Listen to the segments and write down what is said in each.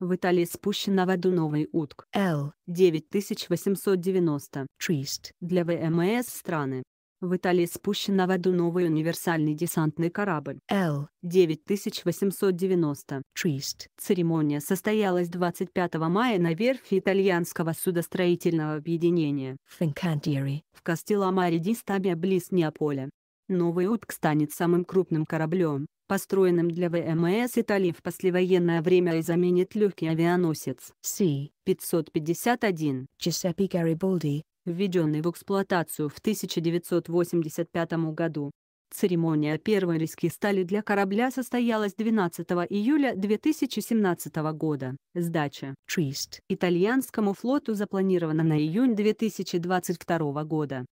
В Италии спущен на воду новый утк L 9890 Trist для ВМС страны. В Италии спущен на воду новый универсальный десантный корабль l 9890 Trist. Церемония состоялась 25 мая на верфи итальянского судостроительного объединения Fincantieri в Кастелло-Маре ди Стабия близ Неаполя. Новый Утк станет самым крупным кораблем, построенным для ВМС Италии в послевоенное время и заменит легкий авианосец C 551 Giuseppe Garibaldi, введенный в эксплуатацию в 1985 году. Церемония первой риски стали для корабля состоялась 12 июля 2017 года. Сдача Трист итальянскому флоту запланирована на июнь 2022 года.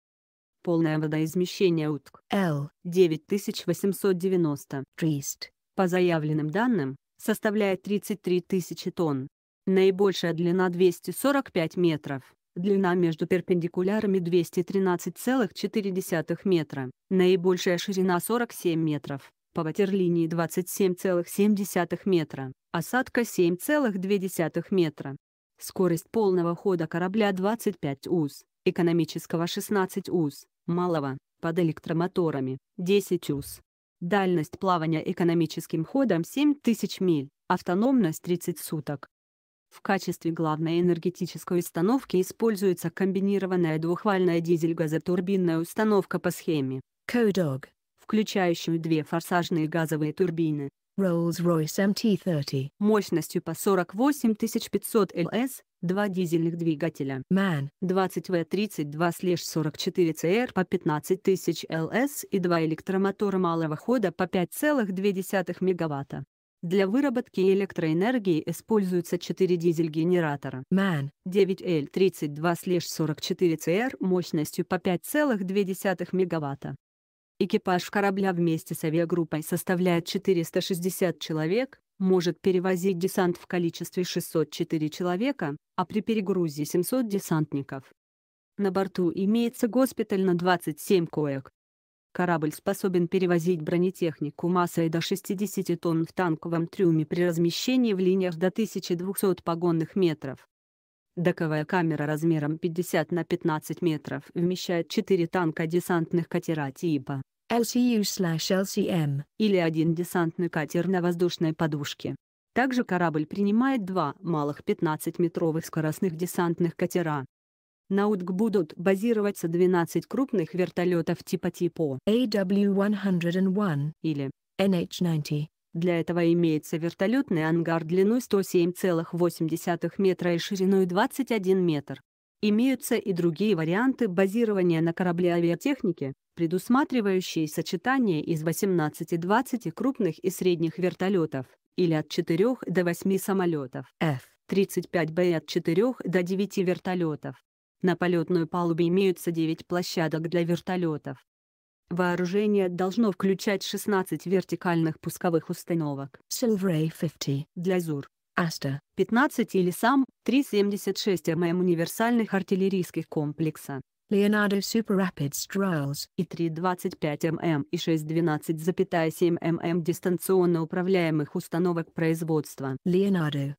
Полное водоизмещение утк L 9890 Trist. по заявленным данным, составляет 33 тысячи тонн. Наибольшая длина 245 метров, длина между перпендикулярами 213,4 метра, наибольшая ширина 47 метров, по ватерлинии 27,7 метра, осадка 7,2 метра. Скорость полного хода корабля 25 уз, экономического 16 уз, малого, под электромоторами, 10 ус. Дальность плавания экономическим ходом 7000 миль, автономность 30 суток. В качестве главной энергетической установки используется комбинированная двухвальная дизель-газотурбинная установка по схеме CODOG, включающую две форсажные газовые турбины, Rolls-Royce MT-30 мощностью по 48500 ЛС, два дизельных двигателя MAN 20V32-44CR по 15000 ЛС и два электромотора малого хода по 5,2 МВт. Для выработки электроэнергии используются 4 дизель-генератора MAN 9L32-44CR мощностью по 5,2 МВт. Экипаж корабля вместе с авиагруппой составляет 460 человек, может перевозить десант в количестве 604 человека, а при перегрузе 700 десантников. На борту имеется госпиталь на 27 коек. Корабль способен перевозить бронетехнику массой до 60 тонн в танковом трюме при размещении в линиях до 1200 погонных метров. Доковая камера размером 50 на 15 метров вмещает 4 танка десантных катера типа LCU-LCM или один десантный катер на воздушной подушке. Также корабль принимает два малых 15-метровых скоростных десантных катера. На УДК будут базироваться 12 крупных вертолетов типа типа AW-101 или NH-90 для этого имеется вертолетный ангар длиной 107,8 метра и шириной 21 метр. Имеются и другие варианты базирования на корабле авиатехники, предусматривающие сочетание из 18-20 крупных и средних вертолетов, или от 4 до 8 самолетов, F-35B от 4 до 9 вертолетов. На полетной палубе имеются 9 площадок для вертолетов. Вооружение должно включать 16 вертикальных пусковых установок Silvray 50 для ЗУР, Аста 15 или сам 3,76 ММ универсальных артиллерийских комплекса Leonardo Super Rapid Strales и 3,25 ММ и 6,12,7 ММ дистанционно управляемых установок производства Leonardo